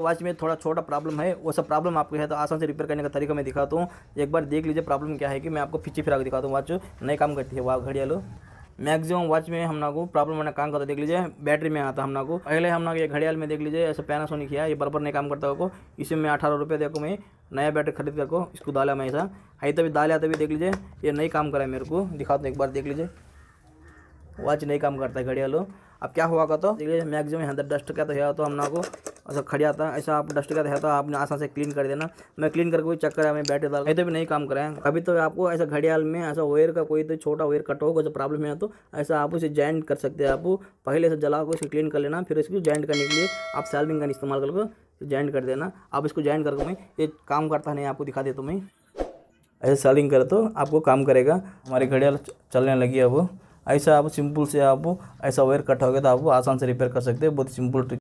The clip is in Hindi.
वॉच में थोड़ा छोटा प्रॉब्लम है वो सब प्रॉब्लम आपको है तो आसान से रिपेयर करने का तरीका मैं दिखाता हूँ एक बार देख लीजिए प्रॉब्लम क्या है कि मैं आपको पीछे फिरा दिखाता हूँ वॉच नहीं काम करती है वह घड़िया लो मैक्सिमम वॉच में हम को प्रॉब्लम होना काम करता देख लीजिए बैटरी में आता हम को पहले हम ये घड़ियाल में देख लीजिए ऐसे पैनासोनिक है ये बराबर नहीं काम करता को इसी में अठारह रुपये देखो मैं नया बैटरी खरीद कर को इसको डाला मैं ऐसा आई तभी डाला तभी देख लीजिए ये नहीं काम करा है मेरे को दिखाता हूँ एक बार देख लीजिए वॉच नहीं काम करता है घड़ियालो अब क्या हुआ का तो देखिए मैक्सिमम हंड्रेड डस्ट का तो है तो हम को ऐसा खड़ जाता है ऐसा आप डस्ट का है तो आपने आसान से क्लीन कर देना मैं क्लीन करके कोई चक्कर है मैं डाल डाल तो भी नहीं काम करें अभी तो आपको ऐसा घड़ियाल में ऐसा वेयर का कोई तो छोटा वेयर कट होगा जो प्रॉब्लम है तो ऐसा आप उसे ज्वाइन कर सकते हैं आप पहले से जला को इसको क्लीन कर लेना फिर इसको ज्वाइन करने के लिए आप सेल्विंग का इस्तेमाल करके ज्वाइन कर देना आप इसको जॉइंट करके मैं ये काम करता नहीं आपको दिखा देता मैं ऐसे सेलिंग करे तो आपको काम करेगा हमारी घड़ियाल चलने लगी है वो ऐसा आप सिंपल से आप ऐसा वेयर कट हो गया तो आप आसान से रिपेयर कर सकते हैं बहुत सिंपल ट्रिक